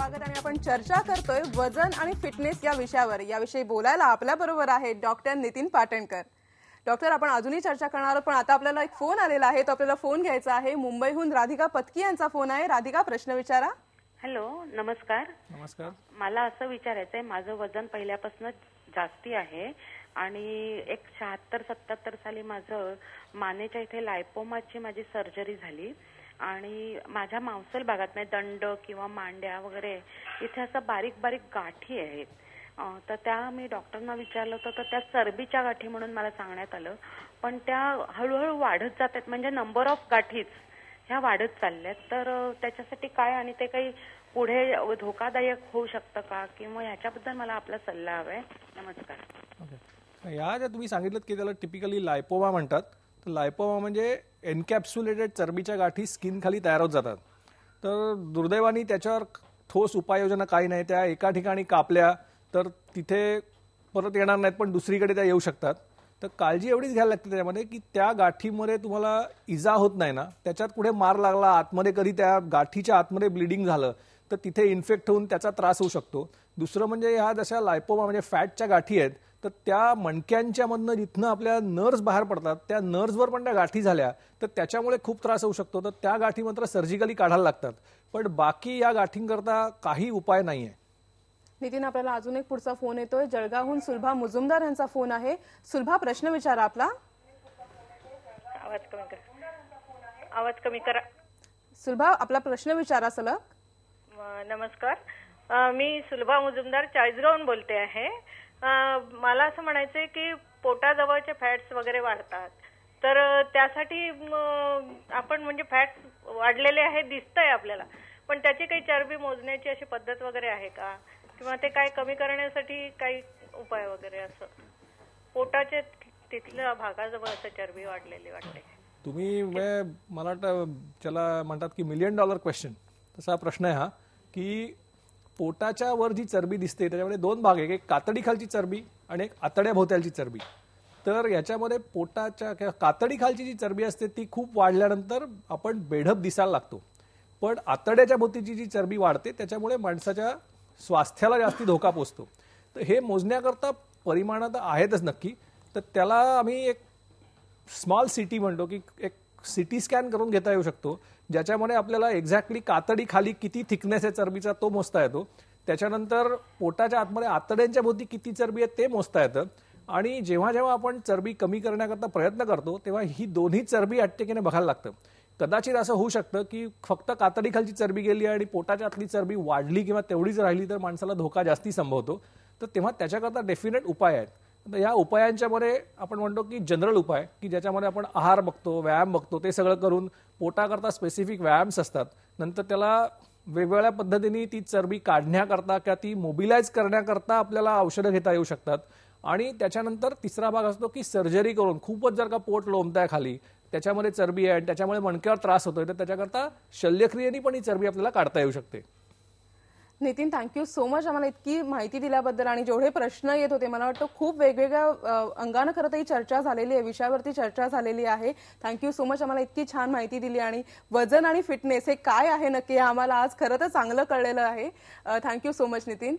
स्वागत आणि आपण चर्चा करतोय वजन आणि फिटनेस या विषयावर याविषयी बोलायला आपल्या बरोबर आहे डॉक्टर नितीन पाटणकर डॉक्टर आपण अजूनही चर्चा करणार आहोत पण आता आपल्याला एक फोन आलेला आहे तो आपल्याला फोन घ्यायचा आहे मुंबईहून राधिका पत्की यांचा फोन आहे राधिका प्रश्न विचारा हॅलो नमस्कार नमस्कार मला असं विचारायचं आहे माझं वजन पहिल्यापासून जास्ती आहे आणि एक शहात्तर सत्याहत्तर साली माझं मानेच्या इथे लायपोमाची माझी सर्जरी झाली आणि माझ्या मांसल भागात नाही दंड किंवा मांड्या वगैरे इथे असं बारीक बारीक गाठी आहेत तर त्या मी डॉक्टरना विचारलं होतं तर त्या चरबीच्या गाठी म्हणून मला सांगण्यात आलं पण त्या हळूहळू वाढत जातात म्हणजे नंबर ऑफ गाठीच ह्या वाढत चालल्यात तर त्याच्यासाठी काय आणि ते काही पुढे धोकादायक होऊ शकतं का किंवा ह्याच्याबद्दल मला आपला सल्ला हवाय नमस्कार okay. या तुम्ही सांगितलं की त्याला टिपिकली लायपोमा म्हणतात लायपोमा म्हणजे एनकॅप्सुलेटेड चरबीच्या गाठी स्किन खाली तयार होत जातात तर दुर्दैवानी त्याच्यावर ठोस उपाययोजना काही नाही त्या एका ठिकाणी कापल्या तर तिथे परत येणार नाहीत पण दुसरीकडे त्या येऊ शकतात तर काळजी एवढीच घ्यायला लागते त्याच्यामध्ये की त्या गाठीमध्ये तुम्हाला इजा होत नाही ना त्याच्यात कुठे मार लागला आतमध्ये कधी त्या गाठीच्या आतमध्ये ब्लिडिंग झालं तर तिथे इन्फेक्ट होऊन त्याचा त्रास होऊ शकतो दुसरं म्हणजे ह्या जशा लायपोमा म्हणजे फॅटच्या गाठी आहेत तर त्या मणक्यांच्या मधनं जिथनं आपल्या नर्स बाहेर पडतात त्या वर पण त्या गाठी झाल्या तर त्याच्यामुळे खूप त्रास होऊ शकतो तर त्या गाठी मात्र सर्जिकली काढायला लागतात पण बाकी या गाठींकरता काही उपाय नाही आहे नितीन आपल्याला अजून एक पुढचा फोन येतोय जळगावहून सुलभा मुजुमदार यांचा फोन आहे सुलभा प्रश्न विचारा आपला आवाज कमी करा आवाज कमी करा सुलभा आपला प्रश्न विचारा सलग नमस्कार मी सुलभा मुजुमदार चाळीसगावहून बोलते आहे मला असं म्हणायचंय की पोटाजवळचे फॅट्स वगैरे वाढतात तर त्यासाठी आपण म्हणजे फॅट्स वाढलेले आहे दिसतंय आपल्याला पण त्याची काही चरबी मोजण्याची अशी पद्धत वगैरे आहे का किंवा ते काय कमी करण्यासाठी काही उपाय वगैरे असं पोटाचे तिथल्या भागाजवळ असं चरबी वाढलेली वाटते तुम्ही म्हणजे मला वाटतं त्याला म्हणतात की मिलियन डॉलर क्वेश्चन तसा प्रश्न आहे हा की पोटाच्या वर जी चरबी दिसते त्याच्यामध्ये दोन भाग आहे एक कातडीखालची चरबी आणि एक आतड्याभोवतालची चरबी तर याच्यामध्ये पोटाच्या किंवा कातडीखालची जी चरबी असते ती खूप वाढल्यानंतर आपण बेढप दिसायला लागतो पण आतड्याच्या भोवतीची जी चरबी वाढते त्याच्यामुळे माणसाच्या स्वास्थ्याला जास्ती धोका पोचतो तर हे मोजण्याकरता परिमाणात आहेतच नक्की तर त्याला आम्ही एक स्मॉल सिटी म्हणतो की एक सिटी स्कॅन करून घेता येऊ शकतो ज्याच्यामुळे आपल्याला एक्झॅक्टली कातडी खाली किती थिकनेस आहे चरबीचा तो मोजता येतो त्याच्यानंतर पोटाच्या आतमध्ये आतड्यांच्या भोवती किती चरबी आहे ते मोजता येतं आणि जेव्हा जेव्हा आपण चरबी कमी करण्याकरता प्रयत्न करतो तेव्हा ही दोन्ही चरबी अटकेने बघायला लागतं कदाचित असं होऊ शकतं की फक्त कातडीखालची चरबी गेली आणि पोटाच्या आतली चरबी वाढली किंवा तेवढीच राहिली तर माणसाला धोका जास्ती संभवतो तर तेव्हा त्याच्याकरता डेफिनेट उपाय आहेत या उपायांच्यामध्ये आपण म्हणतो की जनरल उपाय की ज्याच्यामध्ये आपण आहार बघतो व्यायाम बघतो ते सगळं करून पोटाकरता स्पेसिफिक व्यायाम्स असतात नंतर त्याला वेगवेगळ्या पद्धतीने ती चरबी काढण्याकरता किंवा ती मोबिलाइज करण्याकरता आपल्याला औषधं घेता येऊ शकतात आणि त्याच्यानंतर तिसरा भाग असतो की सर्जरी करून खूपच जर का पोट लोंबताय खाली त्याच्यामध्ये चरबी आहे आणि त्याच्यामुळे मणक्यावर त्रास होतोय तर त्याच्याकरता शल्यक्रियेने पण ही चरबी आपल्याला काढता येऊ शकते नितीन थँक्यू सो मच आम्हाला इतकी माहिती दिल्याबद्दल आणि जेवढे प्रश्न येत होते मला वाटतं खूप वेगवेगळ्या अंगानं खरं तर चर्चा झालेली आहे विषयावरती चर्चा झालेली आहे थँक्यू सो मच आम्हाला इतकी छान माहिती दिली आणि वजन आणि फिटनेस हे काय आहे नक्की आम्हाला आज खरं तर चांगलं कळलेलं आहे थँक्यू सो मच नितीन